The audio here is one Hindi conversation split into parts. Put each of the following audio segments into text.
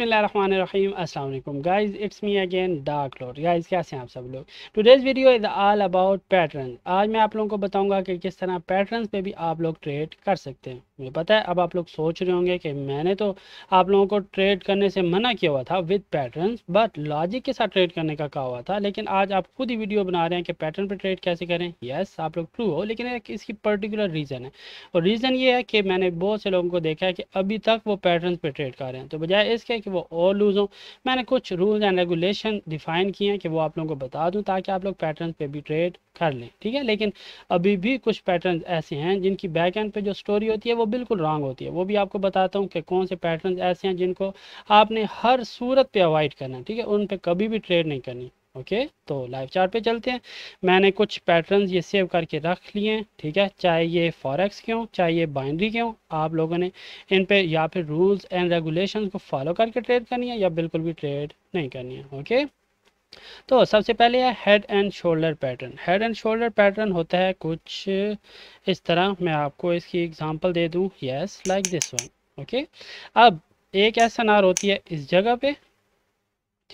बिसमीम अल्लाम guys it's me again dark lord guys कैसे हैं आप सब लोग today's video is all about pattern आज मैं आप लोगों को बताऊंगा कि किस तरह पैटर्न्स पे भी आप लोग ट्रेड कर सकते हैं मुझे पता है अब आप लोग सोच रहे होंगे कि मैंने तो आप लोगों को ट्रेड करने से मना किया हुआ था विद पैटर्न बट लॉजिक के साथ ट्रेड करने का कहा हुआ था लेकिन आज आप खुद ही वीडियो बना रहे हैं कि पैटर्न पर ट्रेड कैसे करें येस आप लोग ट्रू हो लेकिन एक इसकी पर्टिकुलर रीज़न है और रीज़न ये है कि मैंने बहुत से लोगों को देखा है कि अभी तक वो पैटर्न पर ट्रेड कर रहे हैं तो बजाय इसके कि वो और लूज़ हों मैंने कुछ रूल्स एंड रेगुलेशन डिफ़ाइन किए हैं कि वो आप लोगों को बता दूं ताकि आप लोग पैटर्न पे भी ट्रेड कर लें ठीक है लेकिन अभी भी कुछ पैटर्न ऐसे हैं जिनकी बैक एंड पे जो स्टोरी होती है वो बिल्कुल रॉन्ग होती है वो भी आपको बताता हूँ कि कौन से पैटर्न ऐसे हैं जिनको आपने हर सूरत पर अवॉइड करना है ठीक है उन पर कभी भी ट्रेड नहीं करनी ओके तो लाइव चार्ट पे चलते हैं मैंने कुछ पैटर्न्स ये सेव करके रख लिए हैं ठीक है चाहे ये फॉरेक्स के हों चाहे ये बाइंड्री के हों आप लोगों ने इन पे या फिर रूल्स एंड रेगुलेशंस को फॉलो करके ट्रेड करनी है या बिल्कुल भी ट्रेड नहीं करनी है ओके तो सबसे पहले है head and shoulder pattern head and shoulder pattern होता है कुछ इस तरह मैं आपको इसकी एग्जाम्पल दे दूँ yes like this one okay अब एक एस होती है इस जगह पे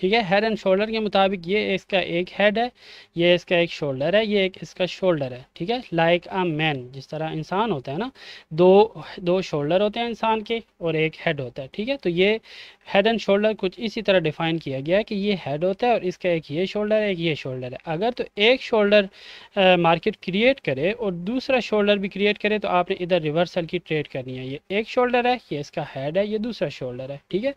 ठीक है हेड एंड शोल्डर के मुताबिक ये इसका एक हेड है ये इसका एक शोल्डर है ये एक इसका शोल्डर है ठीक है लाइक अ मैन जिस तरह इंसान होता है ना दो दो शोल्डर होते हैं इंसान के और एक हेड होता है ठीक है तो ये हेड एंड शोल्डर कुछ इसी तरह डिफाइन किया गया है कि ये हेड होता है और इसका एक ये शोल्डर है एक ये शोल्डर है अगर तो एक शोल्डर मार्केट क्रिएट करे और दूसरा शोल्डर भी क्रिएट करे तो आपने इधर रिवर्सल की ट्रेड करनी है ये एक शोल्डर है ये इसका हेड है ये दूसरा शोल्डर है ठीक है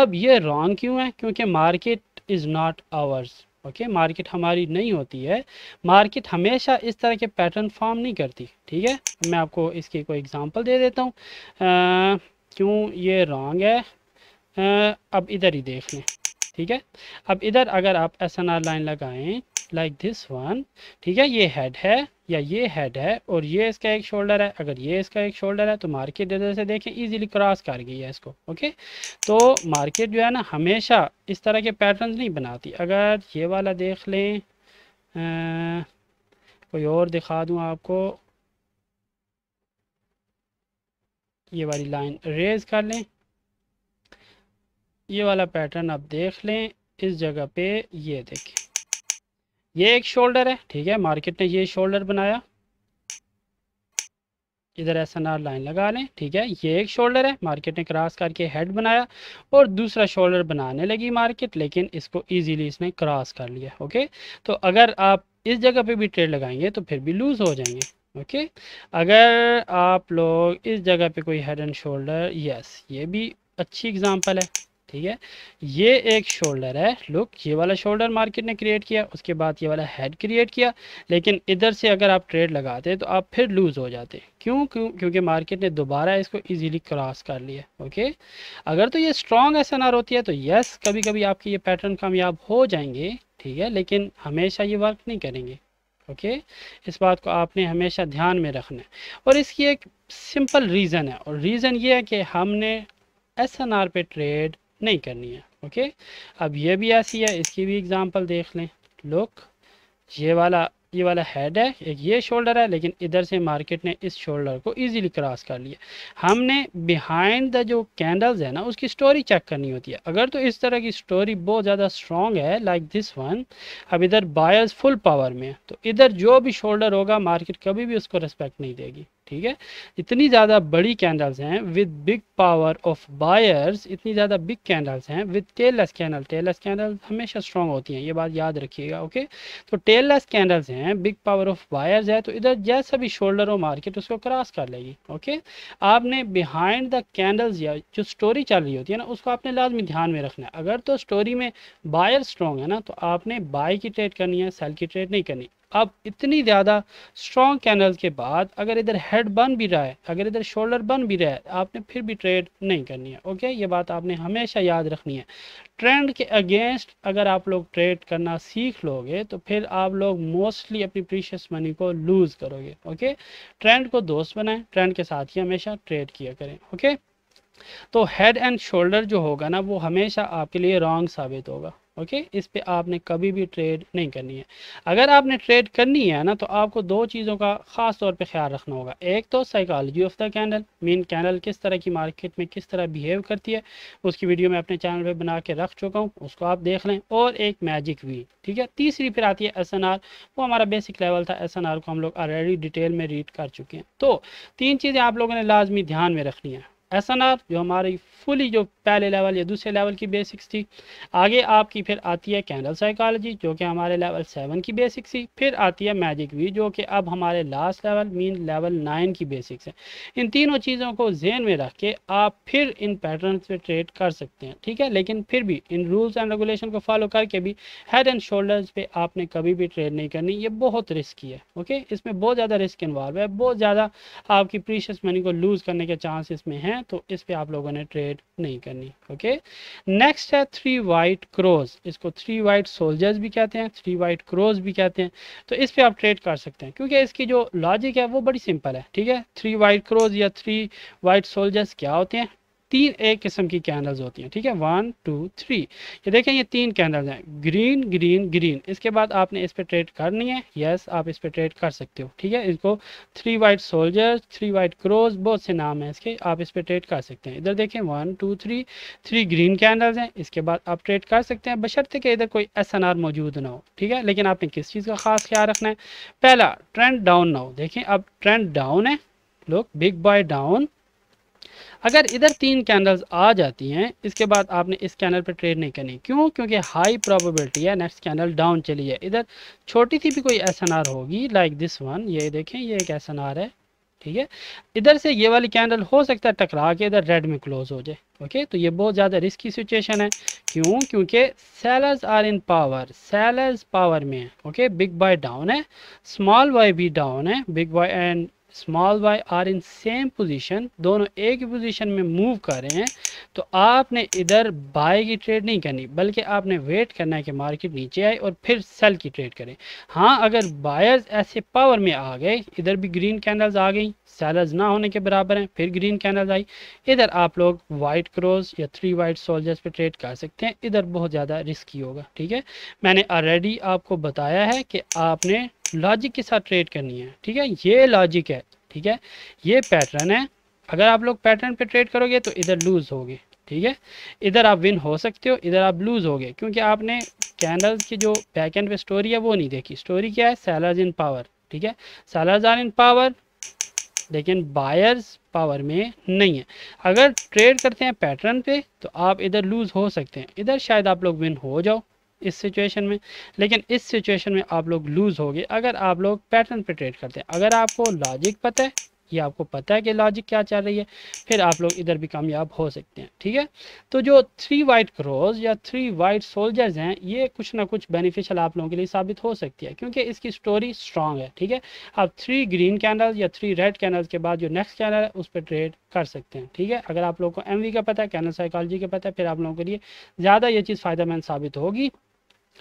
अब ये रॉन्ग क्यों है क्योंकि market is not ours okay okay, market हमारी नहीं होती है मार्केट हमेशा इस तरह के पैटर्न फॉर्म नहीं करती ठीक है मैं आपको इसकी कोई एग्जांपल दे देता हूँ क्यों ये रॉन्ग है अब इधर ही देख लें ठीक है अब इधर अगर आप एस एन आर लाइन लगाएं लाइक दिस वन ठीक है ये हेड है या ये हेड है और ये इसका एक शोल्डर है अगर ये इसका एक शोल्डर है तो मार्केट इधर से देखें इजीली क्रॉस कर गई है इसको ओके तो मार्केट जो है ना हमेशा इस तरह के पैटर्न नहीं बनाती अगर ये वाला देख लें आ, कोई और दिखा दूँ आपको ये वाली लाइन रेज कर लें ये वाला पैटर्न आप देख लें इस जगह पे ये देखें ये एक शोल्डर है ठीक है मार्केट ने ये शोल्डर बनाया इधर एस एन आर लाइन लगा लें ठीक है ये एक शोल्डर है मार्केट ने क्रॉस करके हेड बनाया और दूसरा शोल्डर बनाने लगी मार्केट लेकिन इसको इजीली इसने क्रॉस कर लिया ओके तो अगर आप इस जगह पे भी ट्रेड लगाएंगे तो फिर भी लूज़ हो जाएंगे ओके अगर आप लोग इस जगह पे कोई हेड एंड शोल्डर यस ये भी अच्छी एग्जाम्पल है ठीक है ये एक शोल्डर है लुक ये वाला शोल्डर मार्केट ने क्रिएट किया उसके बाद ये वाला हेड क्रिएट किया लेकिन इधर से अगर आप ट्रेड लगाते तो आप फिर लूज़ हो जाते क्यों क्यों क्योंकि मार्केट ने दोबारा इसको इजीली क्रॉस कर लिया ओके अगर तो ये स्ट्रॉन्ग एस होती है तो यस कभी कभी आपके ये पैटर्न कामयाब हो जाएंगे ठीक है लेकिन हमेशा ये वर्क नहीं करेंगे ओके okay? इस बात को आपने हमेशा ध्यान में रखना है और इसकी एक सिंपल रीज़न है और रीज़न ये है कि हमने एस पे ट्रेड नहीं करनी है ओके अब ये भी ऐसी है इसकी भी एग्ज़ाम्पल देख लें लुक ये वाला ये वाला हेड है एक ये शोल्डर है लेकिन इधर से मार्केट ने इस शोल्डर को इजीली क्रॉस कर लिया हमने बिहाइंड द जो कैंडल्स है ना उसकी स्टोरी चेक करनी होती है अगर तो इस तरह की स्टोरी बहुत ज़्यादा स्ट्रॉन्ग है लाइक दिस वन अब इधर बायर्स फुल पावर में है तो इधर जो भी शोल्डर होगा मार्केट कभी भी उसको रिस्पेक्ट नहीं देगी ठीक है इतनी ज़्यादा बड़ी कैंडल्स हैं with big power of buyers इतनी ज़्यादा बिग कैंडल्स हैं with tailless candle tailless candle हमेशा स्ट्रॉन्ग होती हैं ये बात याद रखिएगा ओके तो टेललेस कैंडल्स हैं बिग पावर ऑफ बायर्स है तो इधर जैसा भी शोल्डर हो मार्केट उसको क्रॉस कर लेगी ओके आपने बिहाइंड द कैंडल्स या जो स्टोरी चल रही होती है ना उसको आपने लाजमी ध्यान में रखना है अगर तो स्टोरी में बायर स्ट्रॉन्ग है ना तो आपने बाई की ट्रेड करनी है सेल की ट्रेड नहीं करनी अब इतनी ज़्यादा स्ट्रॉन्ग कैनल के बाद अगर इधर हेड बन भी रहा है अगर इधर शोल्डर बन भी रहा है आपने फिर भी ट्रेड नहीं करनी है ओके ये बात आपने हमेशा याद रखनी है ट्रेंड के अगेंस्ट अगर आप लोग ट्रेड करना सीख लोगे तो फिर आप लोग मोस्टली अपनी प्रीशियस मनी को लूज़ करोगे ओके ट्रेंड को दोस्त बनाएं ट्रेंड के साथ ही हमेशा ट्रेड किया करें ओके तो हेड एंड शोल्डर जो होगा ना वो हमेशा आपके लिए रॉन्ग साबित होगा ओके okay? इस पर आपने कभी भी ट्रेड नहीं करनी है अगर आपने ट्रेड करनी है ना तो आपको दो चीज़ों का ख़ास तौर पे ख्याल रखना होगा एक तो psychology of the candle main candle किस तरह की मार्केट में किस तरह बिहेव करती है उसकी वीडियो मैं अपने चैनल पे बना के रख चुका हूँ उसको आप देख लें और एक मैजिक वी ठीक है तीसरी फिर आती है एस वो हमारा बेसिक लेवल था एस को हम लोग ऑलरेडी डिटेल में रीड कर चुके हैं तो तीन चीज़ें आप लोगों ने लाजमी ध्यान में रखनी है एस एन आर जो हमारी फुली जो पहले लेवल या दूसरे लेवल की बेसिक्स थी आगे आपकी फिर आती है कैंडल साइकोलॉजी जो कि हमारे लेवल सेवन की बेसिक्स थी फिर आती है मैजिक वी जो कि अब हमारे last level mean level nine की बेसिक्स है इन तीनों चीज़ों को जेन में रख के आप फिर इन पैटर्न पर ट्रेड कर सकते हैं ठीक है लेकिन फिर भी इन रूल्स एंड रेगुलेशन को फॉलो करके भी हेड एंड शोल्डर्स पर आपने कभी भी ट्रेड नहीं करनी ये बहुत रिस्की है ओके इसमें बहुत ज़्यादा रिस्क इन्वॉल्व है बहुत ज़्यादा आपकी प्रीशियस मनी को लूज़ करने के चांस इसमें हैं हैं तो इस पे आप लोगों ने ट्रेड नहीं करनी ओके नेक्स्ट है थ्री वाइट क्रोज इसको थ्री वाइट सोल्जर्स भी कहते हैं थ्री वाइट क्रोज भी कहते हैं तो इस पे आप ट्रेड कर सकते हैं क्योंकि इसकी जो लॉजिक है वो बड़ी सिंपल है ठीक है थ्री वाइट क्रोज या थ्री वाइट सोल्जर्स क्या होते हैं तीन एक किस्म की कैंडल्स होती हैं ठीक है वन टू थ्री ये देखें ये तीन कैंडल्स हैं ग्रीन ग्रीन ग्रीन इसके बाद आपने इस पर ट्रेड करनी है यस आप इस पर ट्रेड कर सकते हो ठीक है इसको three white soldiers three white crows बहुत से नाम हैं इसके आप इस पर ट्रेड कर सकते हैं इधर देखें one two three three green candles हैं इसके बाद आप ट्रेड कर सकते हैं बशर्ते कि इधर कोई एस मौजूद ना हो ठीक है लेकिन आपने किस चीज़ का खास ख्याल रखना है पहला ट्रेंड डाउन ना हो देखें अब ट्रेंड डाउन है लोग बिग बाय डाउन अगर इधर तीन कैंडल्स आ जाती हैं इसके बाद आपने इस कैंडल पर ट्रेड नहीं करनी क्यों क्योंकि हाई प्रॉबिलिटी है नेक्स्ट कैंडल डाउन चली है इधर छोटी सी भी कोई एस होगी लाइक दिस वन ये देखें ये एक एस है ठीक है इधर से ये वाली कैंडल हो सकता है टकरा के इधर रेड में क्लोज हो जाए ओके तो ये बहुत ज़्यादा रिस्की सिचुएशन है क्यों क्योंकि sellers are in power sellers power में है ओके बिग बाय डाउन है स्मॉल बाय भी डाउन है big buy and small why are in same position दोनों एक ही पोजीशन में मूव कर रहे हैं तो आपने इधर बाय की ट्रेड नहीं करनी बल्कि आपने वेट करना है कि मार्केट नीचे आए और फिर सेल की ट्रेड करें हाँ अगर बायर्स ऐसे पावर में आ गए इधर भी ग्रीन कैंडल्स आ गई सेलर्स ना होने के बराबर हैं फिर ग्रीन कैंडल्स आई इधर आप लोग वाइट क्रॉस या थ्री वाइट सोल्जर्स पर ट्रेड कर सकते हैं इधर बहुत ज़्यादा रिस्की होगा ठीक है मैंने ऑलरेडी आपको बताया है कि आपने लॉजिक के साथ ट्रेड करनी है ठीक है ये लॉजिक है ठीक है ये पैटर्न है अगर आप लोग पैटर्न पे ट्रेड करोगे तो इधर लूज़ गए ठीक है इधर आप विन हो सकते हो इधर आप लूज़ गए क्योंकि आपने कैंडल्स की जो बैक एंड पे स्टोरी है वो नहीं देखी स्टोरी क्या है सैलर्स इन पावर ठीक है सैलर्स आर इन पावर लेकिन बायर्स पावर में नहीं है अगर ट्रेड करते हैं पैटर्न पे तो आप इधर लूज़ हो सकते हैं इधर शायद आप लोग विन हो जाओ इस सिचुएशन में लेकिन इस सिचुएशन में आप लोग लूज़ हो गए अगर आप लोग पैटर्न पे ट्रेड करते हैं अगर आपको लॉजिक पता है ये आपको पता है कि लॉजिक क्या चल रही है फिर आप लोग इधर भी कामयाब हो सकते हैं ठीक है तो जो थ्री वाइट क्रोज या थ्री वाइट सोल्जर्स हैं ये कुछ ना कुछ बेनिफिशियल आप लोगों के लिए साबित हो सकती है क्योंकि इसकी स्टोरी स्ट्रांग है ठीक है आप थ्री ग्रीन कैंडल्स या थ्री रेड कैंडल्स के बाद जो नेक्स्ट कैंडल है उस पर ट्रेड कर सकते हैं ठीक है अगर आप लोग को एम का पता है कैनल साइकोलॉजी का पता है फिर आप लोगों के लिए ज़्यादा ये चीज़ फ़ायदेमंद साबित होगी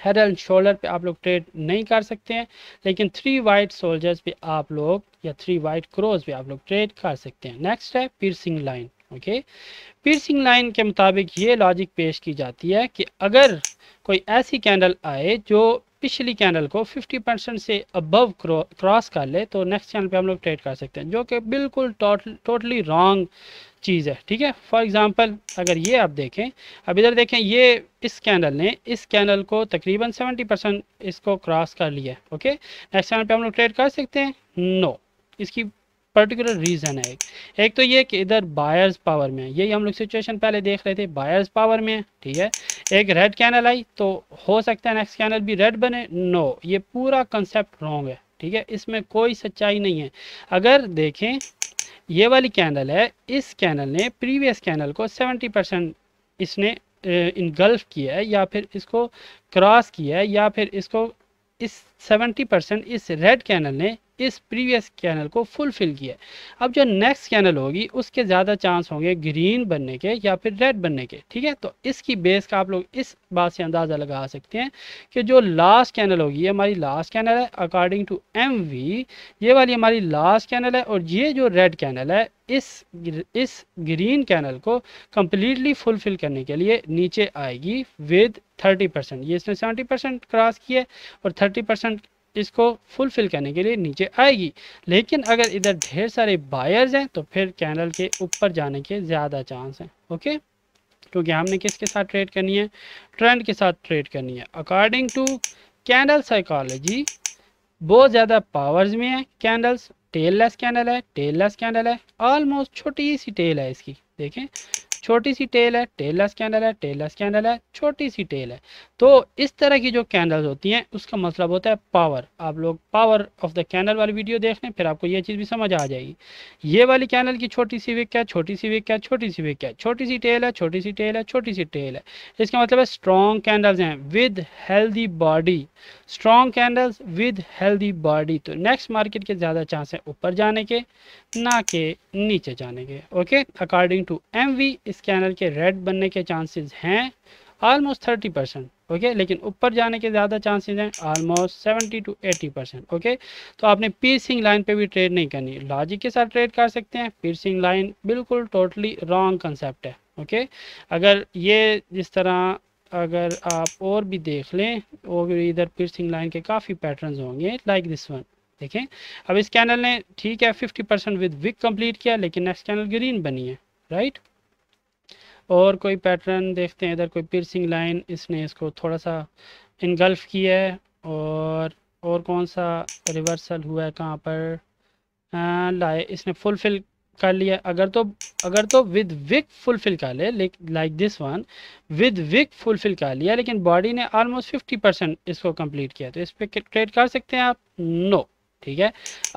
हेड एंड शोल्डर पे आप लोग ट्रेड नहीं कर सकते हैं लेकिन थ्री वाइट सोल्जर्स पे आप लोग या थ्री वाइट क्रोज पे आप लोग ट्रेड कर सकते हैं नेक्स्ट है piercing line okay piercing line के मुताबिक ये लॉजिक पेश की जाती है कि अगर कोई ऐसी कैंडल आए जो पिछली कैंडल को 50 परसेंट से अबव क्रॉस कर ले तो नेक्स्ट चैनल पे हम लोग ट्रेड कर सकते हैं जो कि बिल्कुल टोटली रॉन्ग चीज़ है ठीक है फॉर एग्ज़ाम्पल अगर ये आप देखें अब इधर देखें ये इस कैनल ने इस कैनल को तकरीबन 70 परसेंट इसको क्रॉस कर लिया है ओके नेक्स्ट चैनल पे हम लोग ट्रेड कर सकते हैं नो no. इसकी पर्टिकुलर रीज़न है एक एक तो ये कि इधर बायर्स पावर में है यही हम लोग सिचुएशन पहले देख रहे थे बायर्स पावर में है ठीक है एक रेड कैनल आई तो हो सकता है नेक्स्ट कैनल भी रेड बने नो no. ये पूरा कंसेप्ट रॉन्ग है ठीक है इसमें कोई सच्चाई नहीं है अगर देखें ये वाली कैनल है इस कैनल ने प्रीवियस कैनल को 70 परसेंट इसने इनगल्फ किया है या फिर इसको क्रॉस किया है या फिर इसको इस 70 परसेंट इस रेड कैनल ने इस प्रीवियस कैनल को फुलफिल किया अब जो नेक्स्ट कैनल होगी उसके ज़्यादा चांस होंगे ग्रीन बनने के या फिर रेड बनने के ठीक है तो इसकी बेस का आप लोग इस बात से अंदाज़ा लगा सकते हैं कि जो लास्ट कैनल होगी ये हमारी लास्ट कैनल है अकॉर्डिंग टू एम ये वाली हमारी लास्ट कैनल है और ये जो रेड कैनल है इस इस ग्रीन कैनल को कम्प्लीटली फुलफिल करने के लिए नीचे आएगी विद 30 परसेंट ये इसने 70 परसेंट क्रॉस किया और 30 परसेंट इसको फुलफिल करने के लिए नीचे आएगी लेकिन अगर इधर ढेर सारे बायर्स हैं तो फिर कैंडल के ऊपर जाने के ज़्यादा चांस हैं ओके क्योंकि हमने किसके साथ ट्रेड करनी है ट्रेंड के साथ ट्रेड करनी है अकॉर्डिंग टू कैंडल साइकोलॉजी बहुत ज़्यादा पावर्स में है कैंडल्स टेल लेस कैंडल है टेल लेस कैंडल है ऑलमोस्ट छोटी सी टेल है इसकी देखें छोटी सी टेल है टेललेस कैंडल है टेललेस कैंडल है छोटी सी टेल है तो इस तरह की जो कैंडल्स होती हैं उसका मतलब होता है पावर आप लोग पावर ऑफ द कैंडल वाली वीडियो देख लें फिर आपको ये चीज़ भी समझ आ जाएगी ये वाली कैंडल की छोटी सी विक है छोटी सी विक है छोटी सी विक है छोटी सी टेल है छोटी सी टेल है छोटी सी टेल है इसका मतलब है स्ट्रॉन्ग कैंडल्स हैं with healthy body strong candles with healthy body तो नेक्स्ट मार्केट के ज़्यादा चांस हैं ऊपर जाने के ना के नीचे जाने के okay according to um we इस कैनल के रेड बनने के चांसेस हैं ऑलमोस्ट थर्टी परसेंट ओके लेकिन ऊपर जाने के ज़्यादा चांसेस हैं almost seventy to eighty percent okay तो आपने पीसिंग लाइन पे भी ट्रेड नहीं करनी लॉजिक के साथ ट्रेड कर सकते हैं पीसिंग लाइन बिल्कुल टोटली रॉन्ग कंसेप्ट है ओके अगर ये जिस तरह अगर आप और भी देख लें और भी इधर पीसिंग लाइन के काफ़ी पैटर्न होंगे लाइक दिस वन देखें अब इस कैनल ने ठीक है 50% परसेंट विद विक कंप्लीट किया लेकिन नेक्स्ट कैनल ग्रीन बनी है राइट right? और कोई पैटर्न देखते हैं इधर कोई पिरसिंग लाइन इसने इसको थोड़ा सा इनगल्फ किया है और और कौन सा रिवर्सल हुआ है कहाँ पर लाए इसने फुलफिल कर लिया अगर तो अगर तो विद विक फुलफिल कर ले like this one with wick fulfil कर लिया लेकिन बॉडी ने ऑलमोस्ट फिफ्टी परसेंट इसको कंप्लीट किया तो इस पर ट्रेड कर सकते हैं आप नो no, ठीक है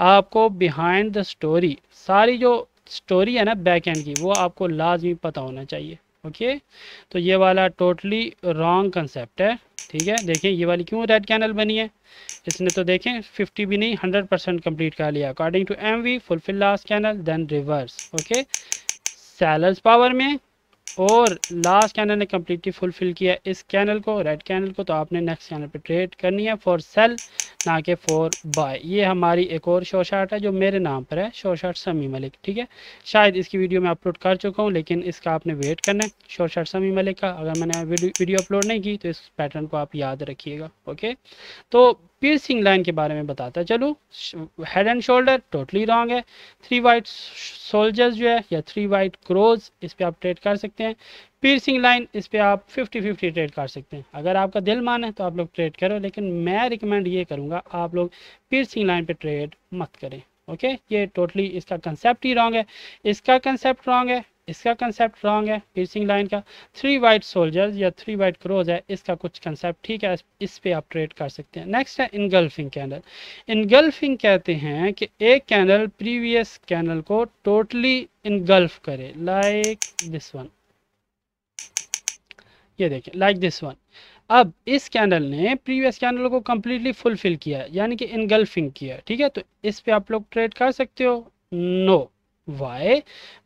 आपको बिहाइंड द स्टोरी सारी जो स्टोरी है ना बैक एंड की वो आपको लाजमी पता होना चाहिए ओके तो ये वाला टोटली रॉन्ग कंसेप्ट है ठीक है देखें ये वाली क्यों रेड कैनल बनी है इसने तो देखें 50 भी नहीं 100 परसेंट कम्प्लीट कर लिया according to um we fulfil last candle then reverse okay sellers power में और लास्ट कैनल ने कम्प्लीटली फुलफिल किया इस कैनल को रेड कैनल को तो आपने नेक्स्ट कैनल पे ट्रेड करनी है फॉर सेल ना कि फॉर बाय ये हमारी एक और शोशाट शार्ट है जो मेरे नाम पर है शॉर्ट शार्ट समी मलिक ठीक है शायद इसकी वीडियो मैं अपलोड कर चुका हूँ लेकिन इसका आपने वेट करना है शॉर्ट शार्ट समी मलिक का अगर मैंने वीडियो अपलोड नहीं की तो इस पैटर्न को आप याद रखिएगा ओके तो पीसिंग लाइन के बारे में बताता चलो head and shoulder totally wrong है थ्री वाइट सोल्जर्स जो है या थ्री वाइट क्रोज इस पर आप ट्रेड कर सकते हैं पीसिंग लाइन इस पर आप 50 50 ट्रेड कर सकते हैं अगर आपका दिल मान है तो आप लोग ट्रेड करो लेकिन मैं रिकमेंड ये करूँगा आप लोग पीसिंग लाइन पर ट्रेड मत करें ओके ये टोटली इसका कंसेप्ट ही रॉन्ग है इसका कंसेप्ट रॉन्ग है इसका कंसेप्ट रॉन्ग है पीसिंग लाइन का थ्री वाइट सोल्जर्स या थ्री वाइट क्रोज है इसका कुछ कंसेप्ट ठीक है इस पर आप ट्रेड कर सकते हैं नेक्स्ट है इनगल्फिंग कैंडल इनगल्फिंग कहते हैं कि एक कैंडल प्रीवियस कैंडल को टोटली इनगल्फ करे लाइक दिस वन ये देखें लाइक दिस वन अब इस कैंडल ने प्रीवियस कैंडल को कम्प्लीटली फुलफिल किया यानी कि इनगल्फिंग किया ठीक है तो इस पे आप लोग ट्रेड कर सकते हो no no. Why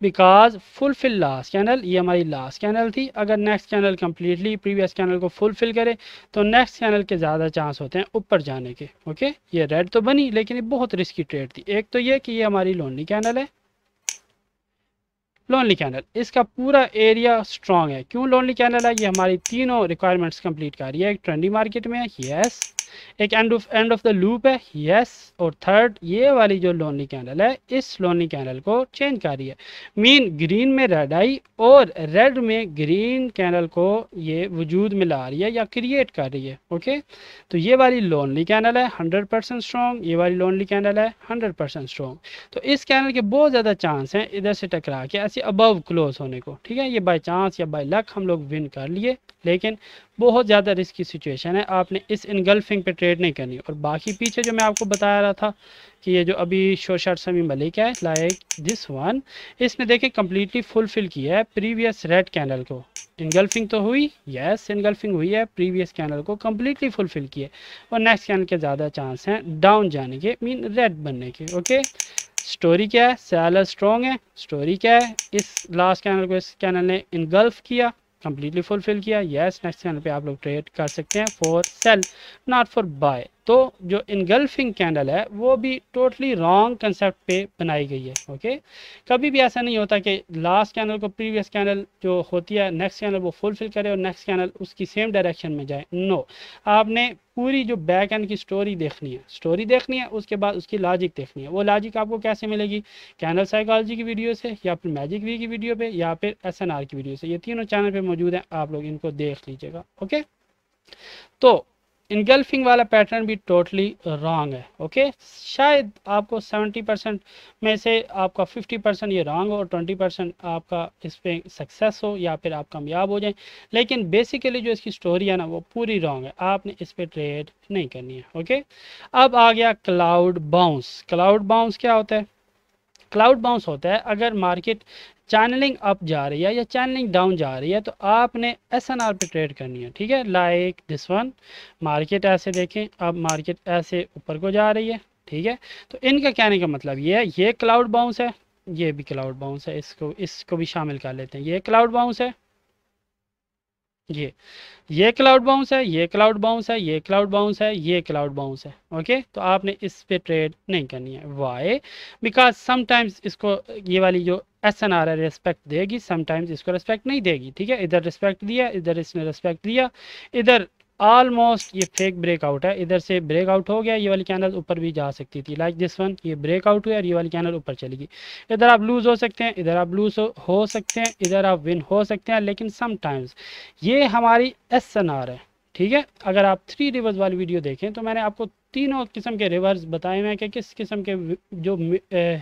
because fulfil last candle ये हमारी लास्ट कैनल थी अगर next candle completely previous candle को फुलफिल करे तो नेक्स्ट कैनल के ज़्यादा चांस होते हैं ऊपर जाने के ओके ये रेड तो बनी लेकिन ये बहुत रिस्की ट्रेड थी एक तो ये कि ये हमारी लोनली कैनल है लोनली कैनल इसका पूरा एरिया स्ट्रॉन्ग है क्यों लोनली कैनल है ये हमारी तीनों रिक्वायरमेंट्स कंप्लीट कर रही है एक ट्रेंडी मार्केट में है येस एक end of end of the loop है यस और थर्ड ये वाली जो लोनी कैनल है इस लोनी कैनल को चेंज कर रही है मीन ग्रीन में रेड आई और रेड में ग्रीन कैनल को ये वजूद में ला रही है या क्रिएट कर रही है ओके तो ये वाली लोनली कैनल है हंड्रेड परसेंट स्ट्रॉन्ग ये वाली लोनली कैनल है हंड्रेड परसेंट स्ट्रॉन्ग तो इस कैनल के बहुत ज़्यादा चांस हैं इधर से टकरा के ऐसे अबव क्लोज होने को ठीक है ये बाई चांस या बाई लक हम लोग विन कर लिए लेकिन बहुत ज़्यादा रिस्की सिचुएशन है आपने इस इनगल्फिंग पे ट्रेड नहीं करनी और बाकी पीछे जो मैं आपको बताया रहा था कि ये जो अभी शो शार्ट समी मलिक है लाइक दिस वन इसमें देखें कम्प्लीटली फुलफिल किया है प्रीवियस रेड कैंडल को इनगल्फिंग तो हुई यस इनगल्फिंग हुई है प्रीवियस कैनल को कम्प्लीटली फुलफिल किए और नेक्स्ट कैनल के ज़्यादा चांस हैं डाउन जाने के मीन रेड बनने के ओके स्टोरी क्या है सैलर स्ट्रॉन्ग है स्टोरी क्या है इस लास्ट कैनल को इस कैनल ने इनगल्फ किया कम्प्लीटली फुलफिल किया यस नेक्स्ट चैनल पे आप लोग ट्रेड कर सकते हैं for sale not for buy तो जो इनगल्फिंग कैंडल है वो भी टोटली रॉन्ग कंसेप्ट पे बनाई गई है ओके कभी भी ऐसा नहीं होता कि लास्ट कैंडल को प्रीवियस कैंडल जो होती है नेक्स्ट कैंडल वो फुलफिल करे और नेक्स्ट कैंडल उसकी सेम डायरेक्शन में जाए नो आपने पूरी जो बैक एंड की स्टोरी देखनी है स्टोरी देखनी है उसके बाद उसकी लॉजिक देखनी है वो लॉजिक आपको कैसे मिलेगी कैंडल साइकोलॉजी की वीडियो से या फिर मैजिक वी की वीडियो पर या फिर एस की वीडियो से ये तीनों चैनल पर मौजूद हैं आप लोग इनको देख लीजिएगा ओके तो इनगल्फिंग वाला पैटर्न भी टोटली रॉन्ग है ओके शायद आपको 70 परसेंट में से आपका 50 परसेंट ये रॉन्ग हो और 20 परसेंट आपका इस पर सक्सेस हो या फिर आप कामयाब हो जाएं लेकिन बेसिकली जो इसकी स्टोरी है ना वो पूरी रॉन्ग है आपने इस पर ट्रेड नहीं करनी है ओके अब आ गया क्लाउड बाउंस क्लाउड बाउंस क्या होता है क्लाउड बाउंस होता है अगर मार्केट चैनलिंग अप जा रही है या चैनलिंग डाउन जा रही है तो आपने एस एन आर पर ट्रेड करनी है ठीक है लाइक दिस वन मार्केट ऐसे देखें अब मार्केट ऐसे ऊपर को जा रही है ठीक है तो इनका कहने का मतलब ये है ये क्लाउड बाउंस है ये भी क्लाउड बाउंस है इसको इसको भी शामिल कर लेते हैं ये क्लाउड बाउंस है ये ये क्लाउड बाउंस है ये क्लाउड बाउंस है ये क्लाउड बाउंस है ये क्लाउड बाउंस है ओके तो आपने इस पे ट्रेड नहीं करनी है वाई बिकॉज समटाइम्स इसको ये वाली जो एस एन आर है रिस्पेक्ट देगी समटाइम्स इसको रिस्पेक्ट नहीं देगी ठीक है इधर रिस्पेक्ट दिया इधर इसने रिस्पेक्ट दिया इधर ऑलमोस्ट ये फेक ब्रेकआउट है इधर से ब्रेकआउट हो गया ये वाली कैंडल ऊपर भी जा सकती थी लाइक दिस वन ये ब्रेकआउट हुआ और ये वाली कैंडल ऊपर चलेगी इधर आप लूज़ हो सकते हैं इधर आप लूज़ हो सकते हैं इधर आप विन हो सकते हैं लेकिन समटाइम्स ये हमारी एस है ठीक है अगर आप थ्री रिवर्स वाली वीडियो देखें तो मैंने आपको तीनों किस्म के रिवर्स बताए हुए हैं कि किस किस्म के जो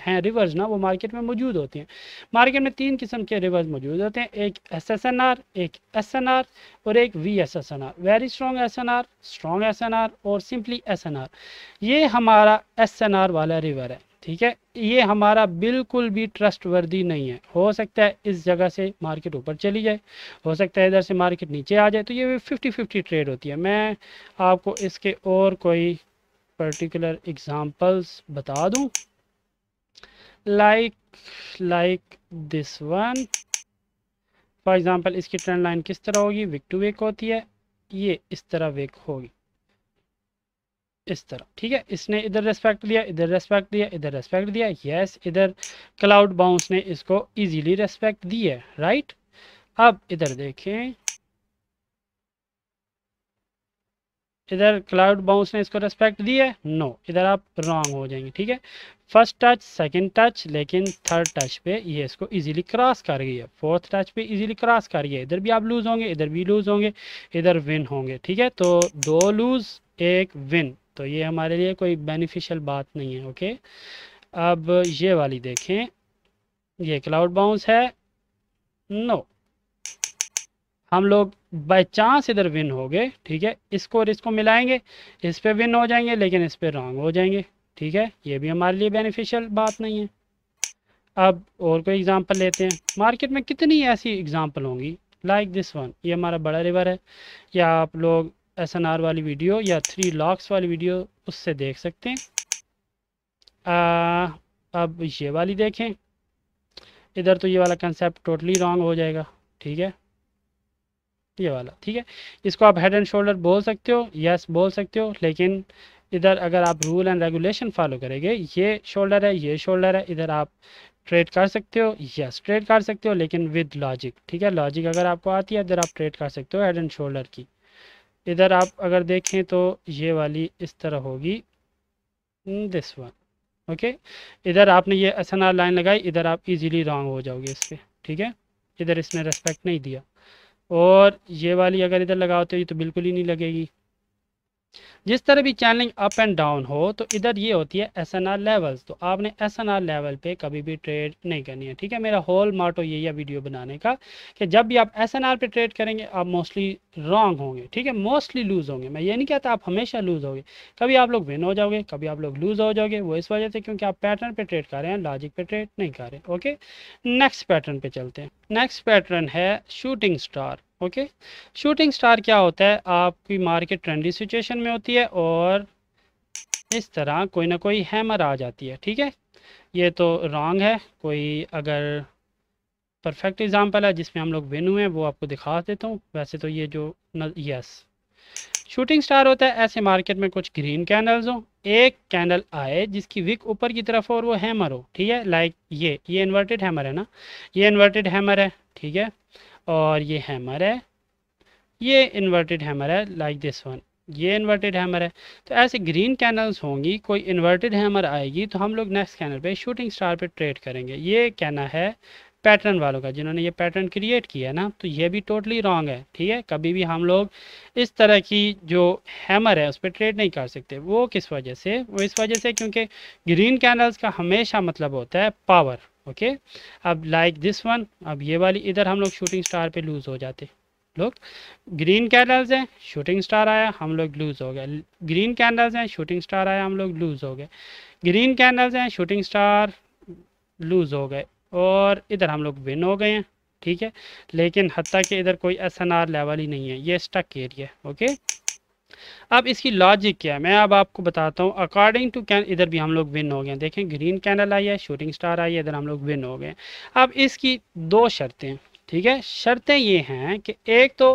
हैं रिवर्स ना वो मार्केट में मौजूद होते हैं मार्केट में तीन किस्म के रिवर्स मौजूद होते हैं एक एस एस एन आर एक एस एन आर और एक V S S N R very strong S N R strong S N R और सिंपली एस एन आर ये हमारा एस एन आर वाला रिवर है ठीक है ये हमारा बिल्कुल भी ट्रस्ट वर्दी नहीं है हो सकता है इस जगह से मार्केट ऊपर चली जाए हो सकता है इधर से मार्केट नीचे आ जाए तो ये फिफ्टी फिफ्टी ट्रेड होती है मैं आपको इसके और कोई पर्टिकुलर एग्ज़ाम्पल्स बता दूं like like this one for example इसकी ट्रेंड लाइन किस तरह होगी विक टू विक होती है ये इस तरह विक होगी इस तरह ठीक है इसने इधर रेस्पेक्ट दिया इधर रेस्पेक्ट दिया इधर रेस्पेक्ट दिया यस इधर क्लाउड बाउंस ने इसको इजीली रेस्पेक्ट दी है राइट अब इधर देखें इधर क्लाउड बाउंस ने इसको रेस्पेक्ट दी है नो no, इधर आप रॉन्ग हो जाएंगे ठीक है फर्स्ट टच सेकंड टच लेकिन थर्ड टच पे ये इसको इजीली क्रॉस कर गई है फोर्थ टच पे इजीली क्रॉस कर गई है इधर भी आप लूज़ होंगे इधर भी लूज़ होंगे इधर विन होंगे ठीक है तो दो लूज़ एक विन तो ये हमारे लिए कोई बेनिफिशियल बात नहीं है ओके अब ये वाली देखें ये क्लाउड बाउंस है नो हम लोग बाई चांस इधर विन हो गए ठीक है इसको और इसको मिलाएंगे इस पर विन हो जाएंगे लेकिन इस पर रॉन्ग हो जाएंगे ठीक है ये भी हमारे लिए बेनिफिशियल बात नहीं है अब और कोई एग्ज़ाम्पल लेते हैं मार्केट में कितनी ऐसी एग्ज़ाम्पल होंगी लाइक दिस वन ये हमारा बड़ा रिवर है या आप लोग एस एन आर वाली वीडियो या थ्री लॉक्स वाली वीडियो उससे देख सकते हैं आ, अब ये वाली देखें इधर तो ये वाला कंसेप्ट टोटली रॉन्ग हो जाएगा ठीक है ये वाला ठीक है इसको आप हेड एंड शोल्डर बोल सकते हो यस बोल सकते हो लेकिन इधर अगर आप रूल एंड रेगुलेशन फॉलो करेंगे ये शोल्डर है ये शोल्डर है इधर आप ट्रेड कर सकते हो यस ट्रेड कर सकते हो लेकिन विद लॉजिक ठीक है लॉजिक अगर आपको आती है इधर आप ट्रेड कर सकते हो हेड एंड शोल्डर की इधर आप अगर देखें तो ये वाली इस तरह होगी दिस वन ओके इधर आपने ये असना लाइन लगाई इधर आप इजीली रॉन्ग हो जाओगे इस पर ठीक है इधर इसने रेस्पेक्ट नहीं दिया और ये वाली अगर इधर लगाते तो हो तो बिल्कुल ही नहीं लगेगी जिस तरह भी चैनलिंग अप एंड डाउन हो तो इधर ये होती है एस एन आर लेवल्स तो आपने एस एन आर लेवल पे कभी भी ट्रेड नहीं करनी है ठीक है मेरा होल माटो यही है वीडियो बनाने का कि जब भी आप एस एन आर पे ट्रेड करेंगे आप मोस्टली रॉन्ग होंगे ठीक है मोस्टली लूज़ होंगे मैं ये नहीं कहता आप हमेशा लूज़ होंगे कभी आप लोग विन हो जाओगे कभी आप लोग लूज़ हो जाओगे वो इस वजह से क्योंकि आप पैटर्न पर ट्रेड कर रहे हैं लॉजिक पर ट्रेड नहीं कर रहे ओके नेक्स्ट पैटर्न पर चलते हैं नेक्स्ट पैटर्न है shooting star okay shooting star क्या होता है आपकी मार्केट ट्रेंडी सिचुएशन में होती है और इस तरह कोई ना कोई हैमर आ जाती है ठीक है ये तो रॉन्ग है कोई अगर परफेक्ट एग्ज़ाम्पल है जिसमें हम लोग विन हुए हैं वो आपको दिखा देता हूँ वैसे तो ये जो न, यस शूटिंग स्टार होता है ऐसे मार्केट में कुछ ग्रीन कैंडल्स हो एक कैंडल आए जिसकी विक ऊपर की तरफ हो और वो हैमर हो ठीक है लाइक ये ये इन्वर्टेड हैमर है ना ये इन्वर्टेड हैमर है ठीक है और ये हैमर है ये इन्वर्टेड हैमर है लाइक दिस वन ये इन्वर्टेड हैमर है तो ऐसे ग्रीन कैनल्स होंगी कोई इन्वर्टेड हैमर आएगी तो हम लोग नेक्स्ट कैनल पे शूटिंग स्टार पे ट्रेड करेंगे ये कहना है पैटर्न वालों का जिन्होंने ये पैटर्न क्रिएट किया है ना तो ये भी टोटली रॉन्ग है ठीक है कभी भी हम लोग इस तरह की जो हैमर है उस पर ट्रेड नहीं कर सकते वो किस वजह से वो इस वजह से क्योंकि ग्रीन कैनल्स का हमेशा मतलब होता है पावर ओके अब लाइक दिस वन अब ये वाली इधर हम लोग शूटिंग स्टार पे लूज़ हो जाते लोग ग्रीन कैंडल्स हैं शूटिंग स्टार आया हम लोग लूज़ हो गए ग्रीन कैंडल्स हैं शूटिंग स्टार आया हम लोग लूज़ हो गए ग्रीन कैंडल्स हैं शूटिंग स्टार लूज़ हो गए और इधर हम लोग विन हो गए हैं ठीक है लेकिन हती कि इधर कोई एस लेवल ही नहीं है ये स्टक एरिया ओके अब इसकी लॉजिक क्या है मैं अब आपको बताता हूँ अकॉर्डिंग टू कैन इधर भी हम लोग विन हो गए देखें ग्रीन कैंडल आई है शूटिंग स्टार आई है इधर हम लोग विन हो गए अब इसकी दो शर्तें ठीक है शर्तें ये हैं कि एक तो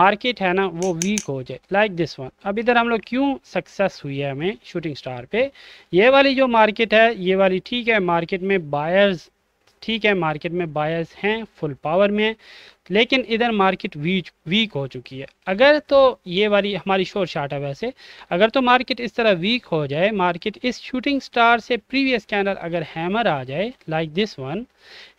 मार्केट है ना वो वीक हो जाए लाइक दिस वन अब इधर हम लोग क्यों सक्सेस हुई है हमें शूटिंग स्टार पे ये वाली जो मार्केट है ये वाली ठीक है मार्केट में बायर्स ठीक है मार्केट में बायर्स हैं फुल पावर में लेकिन इधर मार्केट वीक वीक हो चुकी है अगर तो ये वाली हमारी शोर शार्ट है वैसे अगर तो मार्केट इस तरह वीक हो जाए मार्केट इस शूटिंग स्टार से प्रीवियस कैंडल अगर हैमर आ जाए लाइक दिस वन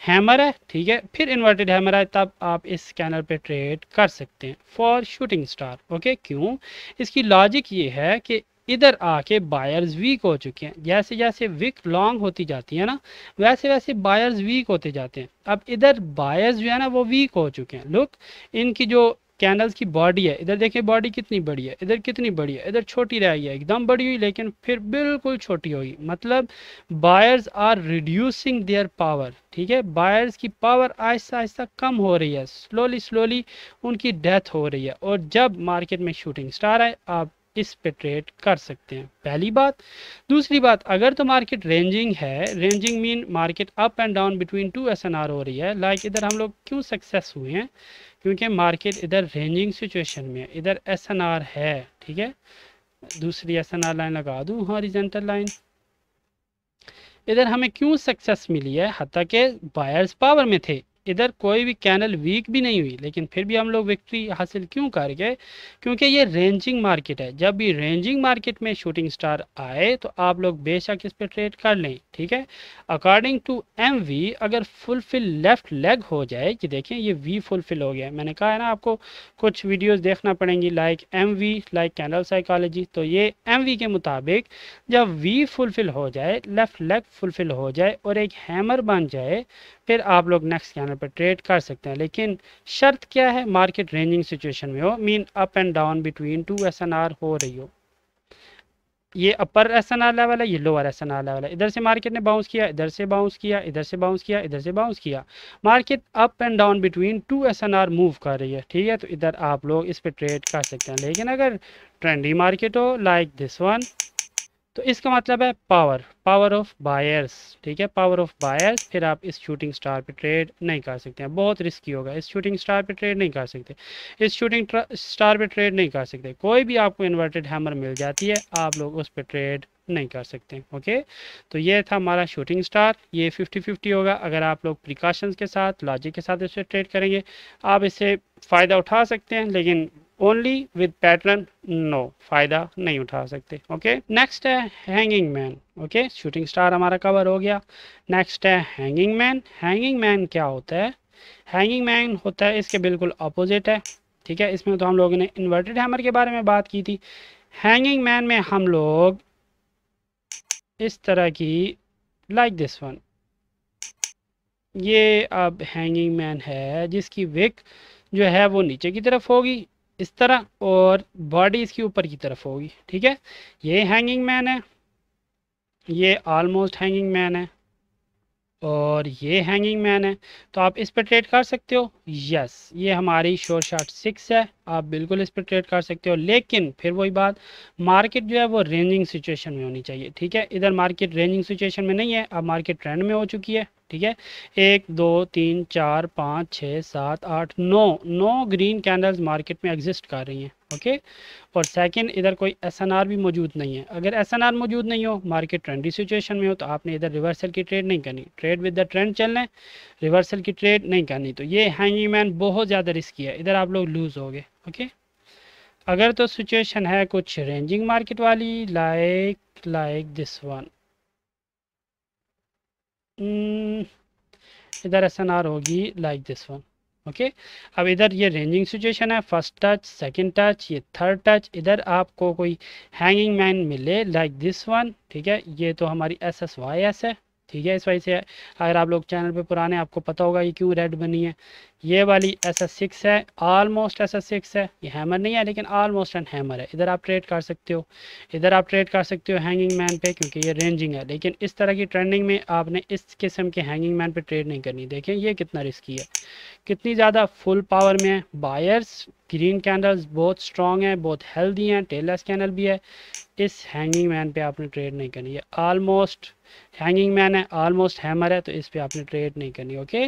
हैमर है ठीक है फिर इन्वर्टेड हैमर है तब आप इस कैनल पर ट्रेड कर सकते हैं फॉर शूटिंग स्टार ओके क्यों इसकी लॉजिक ये है कि इधर आके बायर्स वीक हो चुके हैं जैसे जैसे विक लॉन्ग होती जाती है ना वैसे वैसे बायर्स वीक होते जाते हैं अब इधर बायर्स जो है ना वो वीक हो चुके हैं लुक इनकी जो कैनल्स की बॉडी है इधर देखें बॉडी कितनी बड़ी है इधर कितनी बड़ी है इधर छोटी रह गई है एकदम बड़ी हुई लेकिन फिर बिल्कुल छोटी होगी मतलब buyers are reducing their power ठीक है बायर्स की पावर आहिस्ता आहिस्ता कम हो रही है स्लोली स्लोली उनकी डेथ हो रही है और जब मार्केट में शूटिंग स्टार आए आप इस पे ट्रेड कर सकते हैं पहली बात दूसरी बात अगर तो मार्केट रेंजिंग है ranging mean market up and down between two S N R हो रही है लाइक like इधर हम लोग क्यों सक्सेस हुए हैं क्योंकि मार्केट इधर रेंजिंग सिचुएशन में इधर एस एन आर है ठीक है दूसरी एस एन आर लाइन लगा दूँ हॉरिजेंटल लाइन इधर हमें क्यों सक्सेस मिली है हती के बायर्स पावर में थे इधर कोई भी कैनल वीक भी नहीं हुई लेकिन फिर भी हम लोग विक्ट्री हासिल क्यों कर गए क्योंकि ये रेंजिंग मार्केट है जब भी रेंजिंग मार्केट में शूटिंग स्टार आए तो आप लोग बेशक इस पर ट्रेड कर लें ठीक है अकॉर्डिंग टू एम वी अगर फुलफिल लेफ्ट लेग हो जाए कि देखें ये वी फुलफिल हो गया मैंने कहा है ना आपको कुछ वीडियोज देखना पड़ेंगी like um like candle psychology तो ये एम के मुताबिक जब वी फुलफिल हो जाए लेफ्ट लेग फुलफिल हो जाए और एक हैमर बन जाए फिर आप लोग नेक्स्ट कैंडल पर ट्रेड कर सकते हैं लेकिन शर्त क्या है मार्केट रेंजिंग सिचुएशन में हो mean up and down between two S हो रही हो ये upper S N R level है ये lower S N R level है इधर से मार्केट ने बाउंस किया इधर से बाउंस किया इधर से बाउंस किया इधर से बाउंस किया market up and down between two S N R move कर रही है ठीक है तो इधर आप लोग इस पर ट्रेड कर सकते हैं लेकिन अगर ट्रेंडी मार्केट हो लाइक दिस वन तो इसका मतलब है पावर पावर ऑफ बायर्स ठीक है पावर ऑफ बायर्स फिर आप इस शूटिंग स्टार पे ट्रेड नहीं कर सकते हैं बहुत रिस्की होगा इस शूटिंग स्टार पे ट्रेड नहीं कर सकते इस शूटिंग स्टार पे ट्रेड नहीं कर सकते कोई भी आपको इन्वर्टेड हैमर मिल जाती है आप लोग उस पर ट्रेड नहीं कर सकते ओके तो ये था हमारा शूटिंग स्टार ये 50 50 होगा अगर आप लोग प्रिकॉशंस के साथ लॉजिक के साथ इसे ट्रेड करेंगे आप इसे फ़ायदा उठा सकते हैं लेकिन ओनली विद पैटर्न नो फायदा नहीं उठा सकते ओके नेक्स्ट है hanging man okay shooting star हमारा कवर हो गया नेक्स्ट है हैंगिंग मैन हैंगिंग मैन क्या होता है हैंगिंग मैन होता है इसके बिल्कुल अपोजिट है ठीक है इसमें तो हम लोगों ने इन्वर्टेड हैमर के बारे में बात की थी हैंगिंग मैन में हम लोग इस तरह की लाइक दिस वन ये अब हैंगिंग मैन है जिसकी विक जो है वो नीचे की तरफ होगी इस तरह और बॉडी इसकी ऊपर की तरफ होगी ठीक है ये हैंगिंग मैन है ये ऑलमोस्ट हैंगिंग मैन है और ये हैंगिंग मैन है तो आप इस पर ट्रेड कर सकते हो यस ये हमारी शोर शार्ट सिक्स है आप बिल्कुल इस पर ट्रेड कर सकते हो लेकिन फिर वही बात मार्केट जो है वो रेंजिंग सिचुएशन में होनी चाहिए ठीक है इधर मार्केट रेंजिंग सिचुएशन में नहीं है अब मार्केट ट्रेंड में हो चुकी है ठीक है एक दो तीन चार पाँच छः सात आठ नौ नौ ग्रीन कैंडल्स मार्केट में एग्जिस्ट कर रही हैं ओके और सेकंड इधर कोई एसएनआर भी मौजूद नहीं है अगर एसएनआर मौजूद नहीं हो मार्केट ट्रेंडी सिचुएशन में हो तो आपने इधर रिवर्सल की ट्रेड नहीं करनी ट्रेड विद द ट्रेंड चल रिवर्सल की ट्रेड नहीं करनी तो ये हैंगिंग मैन बहुत ज़्यादा रिस्की है इधर आप लोग लूज़ हो गए ओके अगर तो सिचुएशन है कुछ रेंजिंग मार्केट वाली लाइक लाइक दिस वन इधर एस एन आर होगी लाइक दिस वन ओके अब इधर ये रेंजिंग सिचुएशन है फर्स्ट टच सेकंड टच ये थर्ड टच इधर आपको कोई हैंगिंग मैन मिले लाइक दिस वन ठीक है ये तो हमारी एस एस वाई एस है ठीक है इस वजह से अगर आप लोग चैनल पे पुराने आपको पता होगा ये क्यों रेड बनी है ये वाली एस एस सिक्स है आलमोस्ट एस एस सिक्स है ये हैमर नहीं है लेकिन ऑलमोस्ट एंड हैमर है इधर आप ट्रेड कर सकते हो इधर आप ट्रेड कर सकते हो हैंगिंग मैन पे क्योंकि ये रेंजिंग है लेकिन इस तरह की ट्रेंडिंग में आपने इस किस्म के हैंगिंग मैन पे ट्रेड नहीं करनी देखें ये कितना रिस्की है कितनी ज़्यादा फुल पावर में है बायर्स ग्रीन कैंडल्स बहुत स्ट्रॉन्ग हैं बहुत हेल्दी हैं टेलर्स कैंडल भी है इस हैंगिंग मैन पे आपने ट्रेड नहीं करनी है आलमोस्ट हैंगिंग मैन है ऑलमोस्ट हैमर है तो इस पे आपने ट्रेड नहीं करनी ओके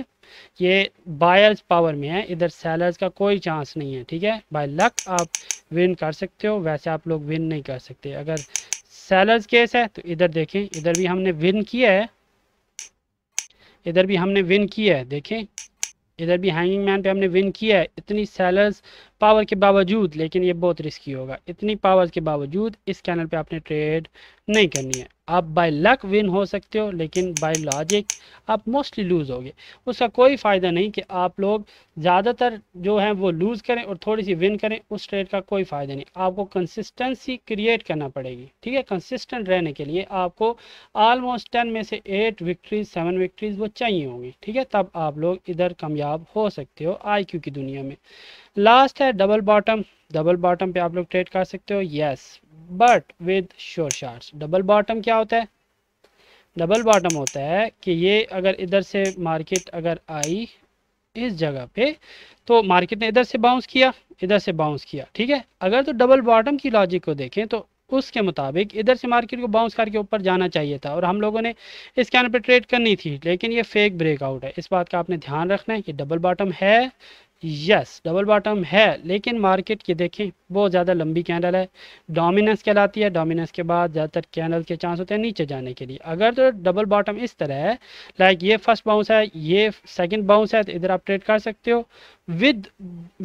ये बायर्स पावर में है इधर सेलर्स का कोई चांस नहीं है ठीक है बाय लक आप विन कर सकते हो वैसे आप लोग विन नहीं कर सकते अगर सेलर्स केस है तो इधर देखें इधर भी हमने विन किया है इधर भी हमने विन किया है देखें इधर भी हैंगिंग मैन पे हमने विन किया है इतनी सेलर्स पावर के बावजूद लेकिन ये बहुत रिस्की होगा इतनी पावर के बावजूद इस कैनल पे आपने ट्रेड नहीं करनी है आप बाय लक विन हो सकते हो लेकिन बाय लॉजिक आप मोस्टली लूज़ होगे उसका कोई फ़ायदा नहीं कि आप लोग ज़्यादातर जो है वो लूज़ करें और थोड़ी सी विन करें उस ट्रेड का कोई फ़ायदा नहीं आपको कंसिस्टेंसी क्रिएट करना पड़ेगी ठीक है कंसिस्टेंट रहने के लिए आपको आलमोस्ट टेन में से एट विक्ट्रीज सेवन विक्ट्रीज वो चाहिए होंगी ठीक है तब आप लोग इधर कामयाब हो सकते हो आई की दुनिया में लास्ट है डबल बॉटम डबल बॉटम पे आप लोग ट्रेड कर सकते हो yes but with sure shot double bottom क्या होता है डबल बॉटम होता है कि ये अगर इधर से मार्केट अगर आई इस जगह पे तो मार्केट ने इधर से बाउंस किया इधर से बाउंस किया ठीक है अगर तो डबल बॉटम की लॉजिक को देखें तो उसके मुताबिक इधर से मार्केट को बाउंस करके ऊपर जाना चाहिए था और हम लोगों ने इस कैन पर ट्रेड करनी थी लेकिन ये फेक ब्रेकआउट है इस बात का आपने ध्यान रखना है कि डबल बॉटम है यस डबल बॉटम है लेकिन मार्केट की देखें बहुत ज़्यादा लंबी कैंडल है डोमिनेंस कहलाती है डोमिनेंस के बाद ज़्यादातर कैंडल के चांस होते हैं नीचे जाने के लिए अगर तो डबल बॉटम इस तरह है लाइक ये फर्स्ट बाउंस है ये सेकंड बाउंस है तो इधर आप ट्रेड कर सकते हो विद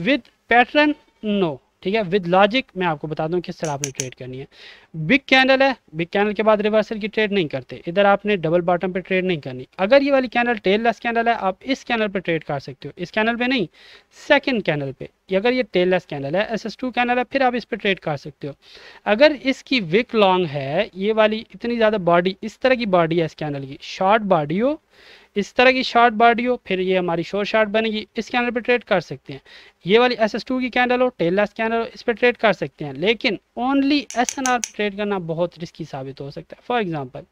विद पैटर्न नो ठीक है विद लॉजिक मैं आपको बता दूं किस तरह आपने ट्रेड करनी है बिग कैंडल है बिग कैंडल के बाद रिवर्सल की ट्रेड नहीं करते इधर आपने डबल बॉटम पे ट्रेड नहीं करनी अगर ये वाली कैंडल टेल लेस कैंडल है आप इस कैनल पे ट्रेड कर सकते हो इस कैनल पे नहीं सेकंड कैनल पे कि अगर ये टेललेस कैनल है एस एस टू कैनल है फिर आप इस पर ट्रेड कर सकते हो अगर इसकी विक लॉन्ग है ये वाली इतनी ज़्यादा बॉडी इस तरह की बॉडी है इस कैनल की शॉर्ट बॉडी हो इस तरह की शॉर्ट बॉडी हो फिर ये हमारी शोर शार्ट बनेगी इस कैनल पर ट्रेड कर सकते हैं ये वाली एस एस टू की कैंडल हो टेललेस कैनल हो इस पर ट्रेड कर सकते हैं लेकिन ओनली एस एन आर पर ट्रेड करना बहुत रिस्की साबित हो सकता है फॉर एग्ज़ाम्पल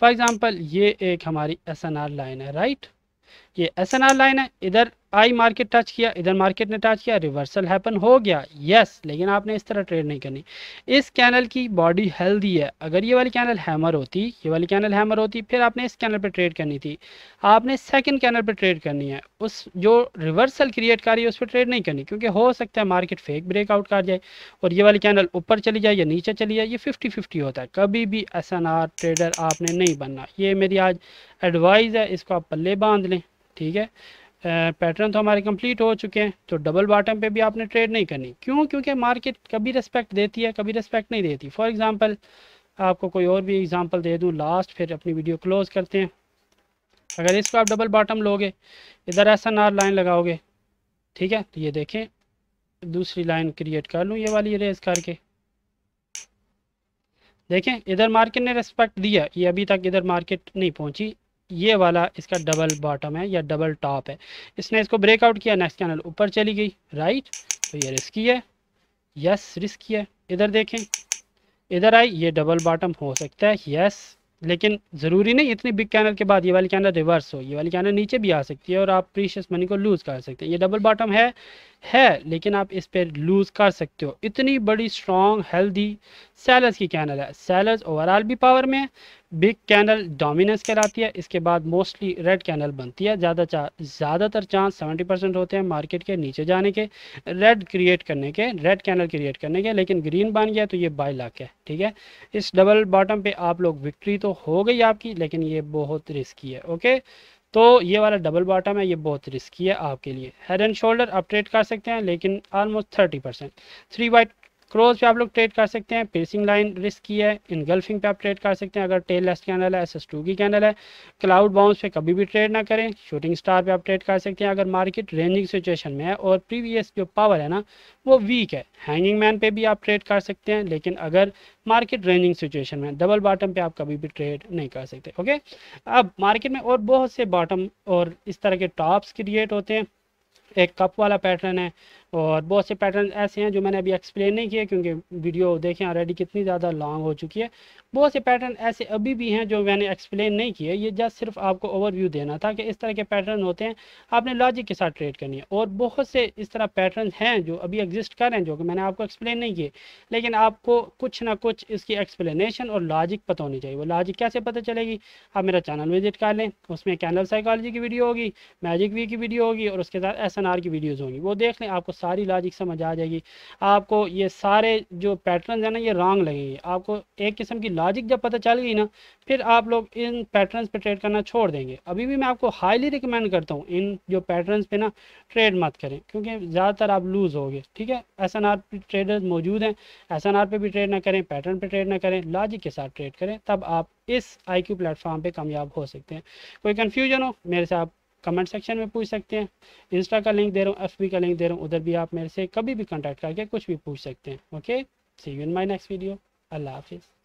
फॉर एग्ज़ाम्पल ये एक हमारी एस एन आर लाइन है राइट ये एस एन आर लाइन है इधर आई मार्केट टच किया इधर मार्केट ने टच किया रिवर्सल हैपन हो गया यस लेकिन आपने इस तरह ट्रेड नहीं करनी इस कैनल की बॉडी हेल्दी है अगर ये वाली कैनल हैमर होती ये वाली कैनल हैमर होती फिर आपने इस कैनल पे ट्रेड करनी थी आपने सेकंड कैनल पे ट्रेड करनी है उस जो रिवर्सल क्रिएट कर रही है उस पर ट्रेड नहीं करनी क्योंकि हो सकता है मार्केट फेक ब्रेकआउट कर जाए और ये वाली कैनल ऊपर चली जाए या नीचे चली जाए ये फिफ्टी फिफ्टी होता है कभी भी एस ट्रेडर आपने नहीं बनना ये मेरी आज एडवाइज़ है इसको आप पल्ले बांध लें ठीक है पैटर्न तो हमारे कंप्लीट हो चुके हैं तो डबल बॉटम पे भी आपने ट्रेड नहीं करनी क्यों क्योंकि मार्केट कभी रिस्पेक्ट देती है कभी रिस्पेक्ट नहीं देती फॉर एग्जांपल आपको कोई और भी एग्जांपल दे दूं लास्ट फिर अपनी वीडियो क्लोज करते हैं अगर इसको आप डबल बॉटम लोगे इधर ऐसा नार लाइन लगाओगे ठीक है तो ये देखें दूसरी लाइन क्रिएट कर लूँ ये वाली रेज करके देखें इधर मार्केट ने रिस्पेक्ट दिया ये अभी तक इधर मार्केट नहीं पहुँची ये वाला इसका डबल बॉटम है या डबल टॉप है इसने इसको ब्रेकआउट किया नेक्स्ट कैनल ऊपर चली गई राइट तो ये रिस्की है यस रिस्की है इधर देखें इधर आई ये डबल बॉटम हो सकता है यस लेकिन ज़रूरी नहीं इतनी बिग कैनल के बाद ये वाली कैनल रिवर्स हो ये वाली कैनल नीचे भी आ सकती है और आप प्रीशियस मनी को लूज़ कर सकते हैं ये डबल बॉटम है है लेकिन आप इस पर लूज़ कर सकते हो इतनी बड़ी स्ट्रॉन्ग हेल्दी सेलर्स की कैनल है सेलर्स ओवरऑल भी पावर में है बिग कैनल डोमिनेंस कहलाती है इसके बाद मोस्टली रेड कैनल बनती है ज़्यादा ज़्यादातर चांस सेवेंटी परसेंट होते हैं मार्केट के नीचे जाने के रेड क्रिएट करने के रेड कैनल क्रिएट करने के लेकिन ग्रीन बन गया तो ये बाई लाक है ठीक है इस डबल बॉटम पे आप लोग विक्ट्री तो हो गई आपकी लेकिन ये बहुत रिस्की है ओके तो ये वाला डबल बॉटम है ये बहुत रिस्की है आपके लिए हेड एंड शोल्डर अपट्रेड कर सकते हैं लेकिन almost thirty percent three white crows पे आप लोग ट्रेड कर सकते हैं पेसिंग लाइन रिस्क की है इनगल्फिंग पे आप ट्रेड कर सकते हैं अगर टेल लेस कैंडल है एस एस टू की कैंडल है क्लाउड बाउंस पे कभी भी ट्रेड ना करें शूटिंग स्टार पे आप ट्रेड कर सकते हैं अगर मार्केट रेंजिंग सिचुएशन में है और प्रीवियस जो पावर है ना वो वीक है हैंगिंग मैन पे भी आप ट्रेड कर सकते हैं लेकिन अगर मार्केट रेंजिंग सिचुएशन में डबल बॉटम पे आप कभी भी ट्रेड नहीं कर सकते ओके अब मार्केट में और बहुत से बॉटम और इस तरह के टॉप्स क्रिएट होते हैं एक कप वाला पैटर्न है और बहुत से पैटर्न ऐसे हैं जो मैंने अभी एक्सप्लेन नहीं किए क्योंकि वीडियो देखें ऑलरेडी कितनी ज़्यादा लॉन्ग हो चुकी है बहुत से पैटर्न ऐसे अभी भी हैं जो मैंने एक्सप्लेन नहीं किए ये जस्ट सिर्फ आपको ओवरव्यू देना था कि इस तरह के पैटर्न होते हैं आपने लॉजिक के साथ ट्रेड करनी है और बहुत से इस तरह पैटर्न हैं जो अभी एग्जिस्ट कर रहे हैं जो कि मैंने आपको एक्सप्लेन नहीं किए लेकिन आपको कुछ ना कुछ इसकी एक्सप्लेनेशन और लॉजिक पता होनी चाहिए वो लॉजिक कैसे पता चलेगी आप मेरा चैनल विजिट कर लें उसमें कैनल साइकोलॉजी की वीडियो होगी मैजिक वी की वीडियो होगी और उसके साथ एस की वीडियोज़ होंगी वो देख लें आपको सारी लॉजिक समझ आ जाएगी आपको ये सारे जो पैटर्न्स हैं ना ये रॉन्ग लगेंगे आपको एक किस्म की लॉजिक जब पता चल गई ना फिर आप लोग इन पैटर्न्स पे ट्रेड करना छोड़ देंगे अभी भी मैं आपको हाईली रिकमेंड करता हूँ इन जो पैटर्न पे ना ट्रेड मत करें क्योंकि ज़्यादातर आप लूज़ गए ठीक है एस एन आर ट्रेडर्स मौजूद हैं एस एन आर पे भी ट्रेड ना करें पैटर्न पे ट्रेड ना करें लॉजिक के साथ ट्रेड करें तब आप इस आई क्यू प्लेटफॉर्म पर कामयाब हो सकते हैं कोई कन्फ्यूजन हो मेरे से आप कमेंट सेक्शन में पूछ सकते हैं इंस्टा का लिंक दे रहा हूँ एफ का लिंक दे रहा हूँ उधर भी आप मेरे से कभी भी कॉन्टैक्ट करके कुछ भी पूछ सकते हैं okay see you in my next video अल्लाह हाफिज़